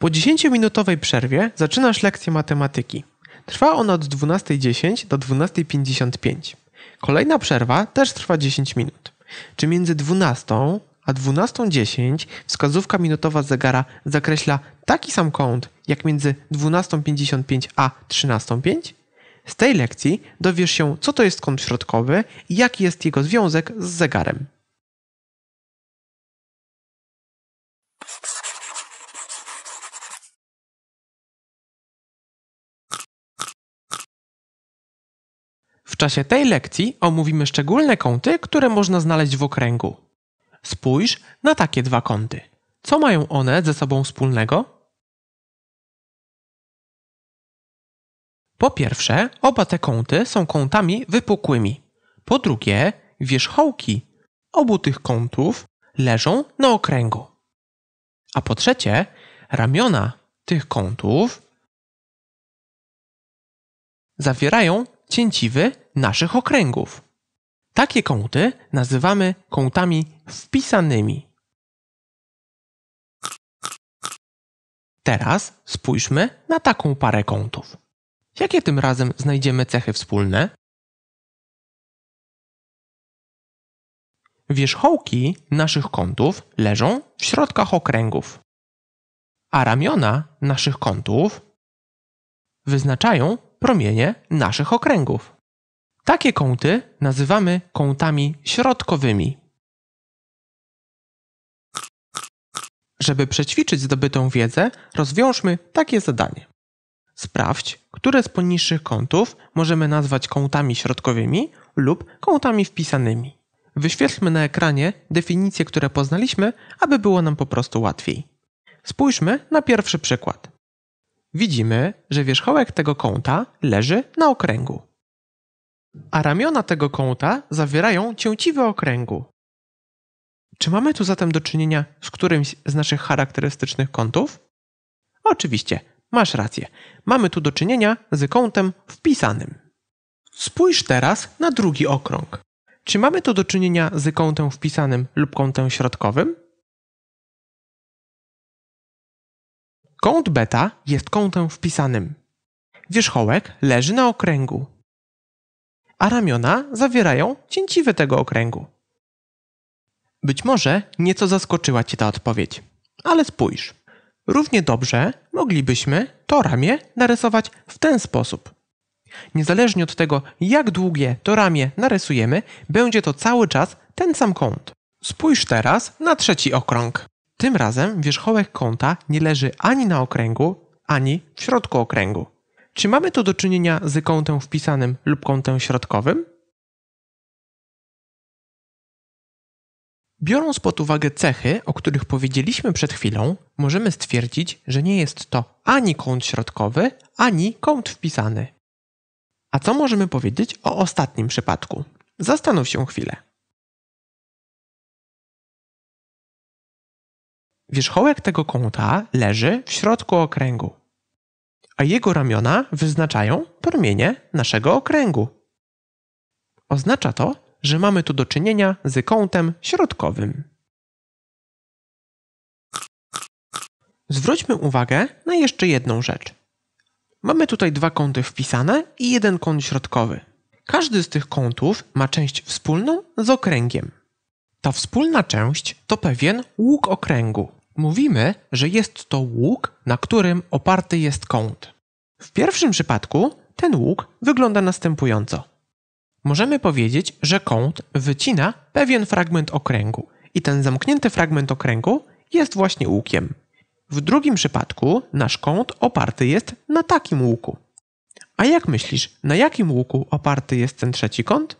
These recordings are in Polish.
Po 10-minutowej przerwie zaczynasz lekcję matematyki. Trwa ona od 12.10 do 12.55. Kolejna przerwa też trwa 10 minut. Czy między 12 a 12.10 wskazówka minutowa zegara zakreśla taki sam kąt jak między 12.55 a 13.05? Z tej lekcji dowiesz się, co to jest kąt środkowy i jaki jest jego związek z zegarem. W czasie tej lekcji omówimy szczególne kąty, które można znaleźć w okręgu. Spójrz na takie dwa kąty. Co mają one ze sobą wspólnego? Po pierwsze, oba te kąty są kątami wypukłymi. Po drugie, wierzchołki obu tych kątów leżą na okręgu. A po trzecie, ramiona tych kątów zawierają cięciwy naszych okręgów. Takie kąty nazywamy kątami wpisanymi. Teraz spójrzmy na taką parę kątów. Jakie tym razem znajdziemy cechy wspólne? Wierzchołki naszych kątów leżą w środkach okręgów, a ramiona naszych kątów wyznaczają promienie naszych okręgów. Takie kąty nazywamy kątami środkowymi. Żeby przećwiczyć zdobytą wiedzę, rozwiążmy takie zadanie. Sprawdź, które z poniższych kątów możemy nazwać kątami środkowymi lub kątami wpisanymi. Wyświetlmy na ekranie definicje, które poznaliśmy, aby było nam po prostu łatwiej. Spójrzmy na pierwszy przykład. Widzimy, że wierzchołek tego kąta leży na okręgu a ramiona tego kąta zawierają cięciwy okręgu. Czy mamy tu zatem do czynienia z którymś z naszych charakterystycznych kątów? Oczywiście, masz rację. Mamy tu do czynienia z kątem wpisanym. Spójrz teraz na drugi okrąg. Czy mamy tu do czynienia z kątem wpisanym lub kątem środkowym? Kąt beta jest kątem wpisanym. Wierzchołek leży na okręgu, a ramiona zawierają cięciwy tego okręgu. Być może nieco zaskoczyła Cię ta odpowiedź, ale spójrz. Równie dobrze moglibyśmy to ramię narysować w ten sposób. Niezależnie od tego, jak długie to ramię narysujemy, będzie to cały czas ten sam kąt. Spójrz teraz na trzeci okrąg. Tym razem wierzchołek kąta nie leży ani na okręgu, ani w środku okręgu. Czy mamy tu do czynienia z kątem wpisanym lub kątem środkowym? Biorąc pod uwagę cechy, o których powiedzieliśmy przed chwilą, możemy stwierdzić, że nie jest to ani kąt środkowy, ani kąt wpisany. A co możemy powiedzieć o ostatnim przypadku? Zastanów się chwilę. Wierzchołek tego kąta leży w środku okręgu a jego ramiona wyznaczają promienie naszego okręgu. Oznacza to, że mamy tu do czynienia z kątem środkowym. Zwróćmy uwagę na jeszcze jedną rzecz. Mamy tutaj dwa kąty wpisane i jeden kąt środkowy. Każdy z tych kątów ma część wspólną z okręgiem. Ta wspólna część to pewien łuk okręgu. Mówimy, że jest to łuk, na którym oparty jest kąt. W pierwszym przypadku ten łuk wygląda następująco. Możemy powiedzieć, że kąt wycina pewien fragment okręgu i ten zamknięty fragment okręgu jest właśnie łukiem. W drugim przypadku nasz kąt oparty jest na takim łuku. A jak myślisz, na jakim łuku oparty jest ten trzeci kąt?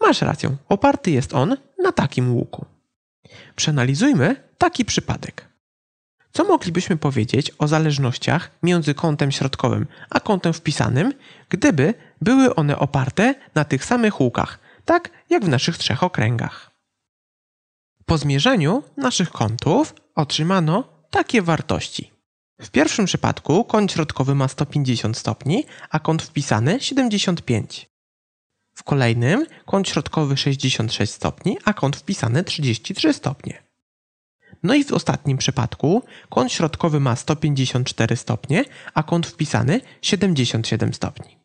Masz rację, oparty jest on na takim łuku. Przeanalizujmy taki przypadek. Co moglibyśmy powiedzieć o zależnościach między kątem środkowym a kątem wpisanym, gdyby były one oparte na tych samych łukach, tak jak w naszych trzech okręgach? Po zmierzeniu naszych kątów otrzymano takie wartości. W pierwszym przypadku kąt środkowy ma 150 stopni, a kąt wpisany 75. W kolejnym kąt środkowy 66 stopni, a kąt wpisany 33 stopnie. No i w ostatnim przypadku kąt środkowy ma 154 stopnie, a kąt wpisany 77 stopni.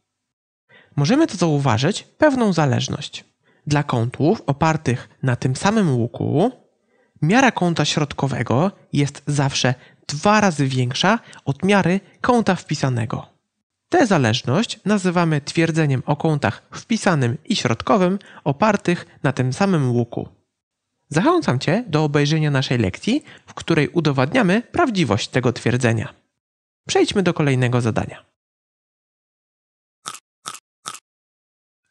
Możemy tu zauważyć pewną zależność. Dla kątów opartych na tym samym łuku miara kąta środkowego jest zawsze dwa razy większa od miary kąta wpisanego. Tę zależność nazywamy twierdzeniem o kątach wpisanym i środkowym opartych na tym samym łuku. Zachęcam Cię do obejrzenia naszej lekcji, w której udowadniamy prawdziwość tego twierdzenia. Przejdźmy do kolejnego zadania.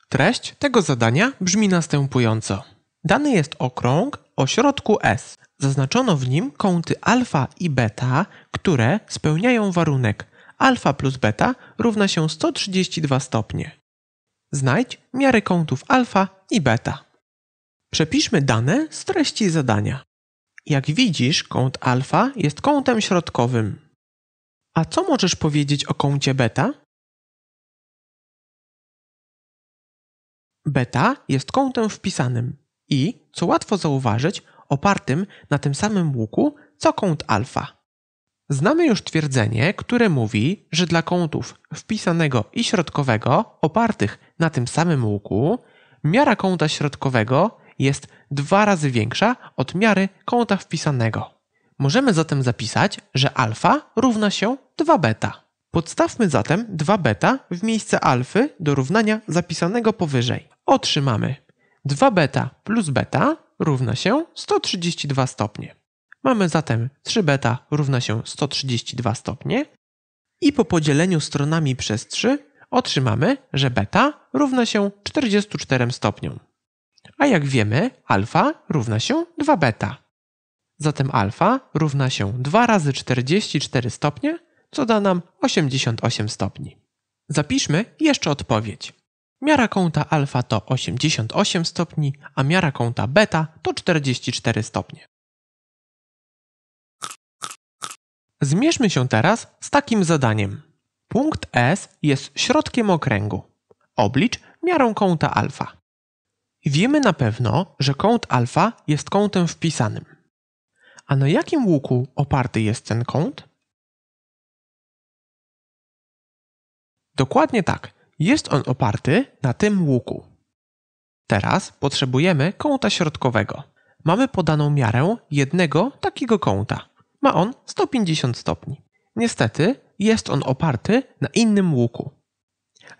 Treść tego zadania brzmi następująco. Dany jest okrąg o środku S. Zaznaczono w nim kąty alfa i beta, które spełniają warunek – alfa plus beta równa się 132 stopnie. Znajdź miary kątów alfa i beta. Przepiszmy dane z treści zadania. Jak widzisz, kąt alfa jest kątem środkowym. A co możesz powiedzieć o kącie beta? Beta jest kątem wpisanym i, co łatwo zauważyć, opartym na tym samym łuku co kąt alfa. Znamy już twierdzenie, które mówi, że dla kątów wpisanego i środkowego opartych na tym samym łuku, miara kąta środkowego jest dwa razy większa od miary kąta wpisanego. Możemy zatem zapisać, że alfa równa się 2 beta. Podstawmy zatem 2 beta w miejsce alfy do równania zapisanego powyżej. Otrzymamy 2 beta plus beta równa się 132 stopnie. Mamy zatem 3 beta równa się 132 stopnie i po podzieleniu stronami przez 3 otrzymamy, że beta równa się 44 stopniom. A jak wiemy, alfa równa się 2 beta. Zatem alfa równa się 2 razy 44 stopnie, co da nam 88 stopni. Zapiszmy jeszcze odpowiedź. Miara kąta alfa to 88 stopni, a miara kąta beta to 44 stopnie. Zmierzmy się teraz z takim zadaniem. Punkt S jest środkiem okręgu. Oblicz miarą kąta alfa. Wiemy na pewno, że kąt alfa jest kątem wpisanym. A na jakim łuku oparty jest ten kąt? Dokładnie tak. Jest on oparty na tym łuku. Teraz potrzebujemy kąta środkowego. Mamy podaną miarę jednego takiego kąta ma on 150 stopni. Niestety jest on oparty na innym łuku.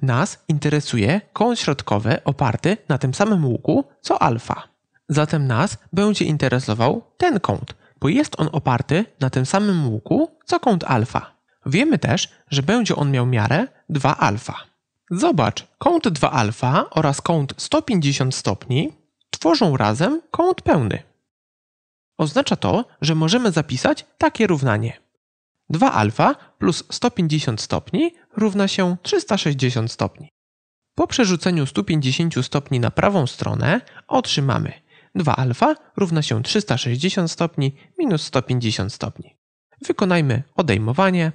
Nas interesuje kąt środkowy oparty na tym samym łuku co alfa. Zatem nas będzie interesował ten kąt, bo jest on oparty na tym samym łuku co kąt alfa. Wiemy też, że będzie on miał miarę 2 alfa. Zobacz, kąt 2 alfa oraz kąt 150 stopni tworzą razem kąt pełny. Oznacza to, że możemy zapisać takie równanie. 2 alfa plus 150 stopni równa się 360 stopni. Po przerzuceniu 150 stopni na prawą stronę otrzymamy 2 alfa równa się 360 stopni minus 150 stopni. Wykonajmy odejmowanie.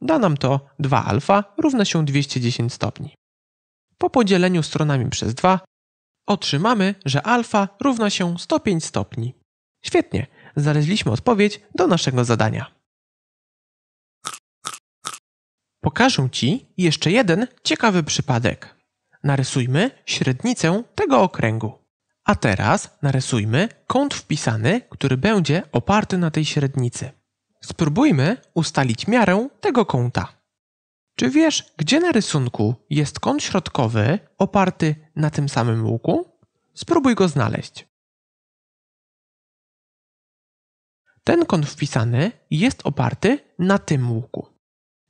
Da nam to 2 alfa równa się 210 stopni. Po podzieleniu stronami przez 2 otrzymamy, że alfa równa się 105 stopni. Świetnie, znaleźliśmy odpowiedź do naszego zadania. Pokażę Ci jeszcze jeden ciekawy przypadek. Narysujmy średnicę tego okręgu. A teraz narysujmy kąt wpisany, który będzie oparty na tej średnicy. Spróbujmy ustalić miarę tego kąta. Czy wiesz, gdzie na rysunku jest kąt środkowy oparty na tym samym łuku? Spróbuj go znaleźć. ten kąt wpisany jest oparty na tym łuku.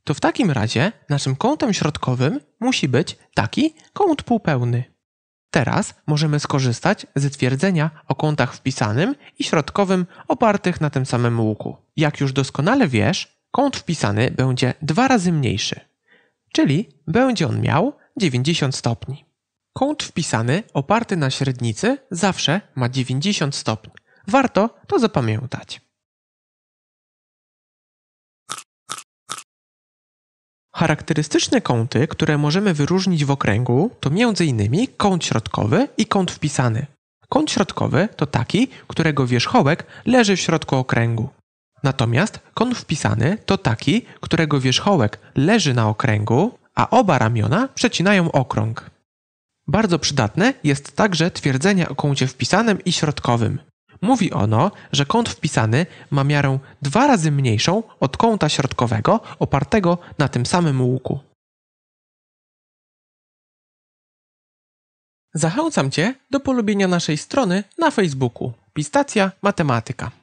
To w takim razie naszym kątem środkowym musi być taki kąt półpełny. Teraz możemy skorzystać ze twierdzenia o kątach wpisanym i środkowym opartych na tym samym łuku. Jak już doskonale wiesz, kąt wpisany będzie dwa razy mniejszy, czyli będzie on miał 90 stopni. Kąt wpisany oparty na średnicy zawsze ma 90 stopni. Warto to zapamiętać. Charakterystyczne kąty, które możemy wyróżnić w okręgu, to m.in. kąt środkowy i kąt wpisany. Kąt środkowy to taki, którego wierzchołek leży w środku okręgu. Natomiast kąt wpisany to taki, którego wierzchołek leży na okręgu, a oba ramiona przecinają okrąg. Bardzo przydatne jest także twierdzenie o kącie wpisanym i środkowym. Mówi ono, że kąt wpisany ma miarę dwa razy mniejszą od kąta środkowego opartego na tym samym łuku. Zachęcam Cię do polubienia naszej strony na Facebooku Pistacja Matematyka.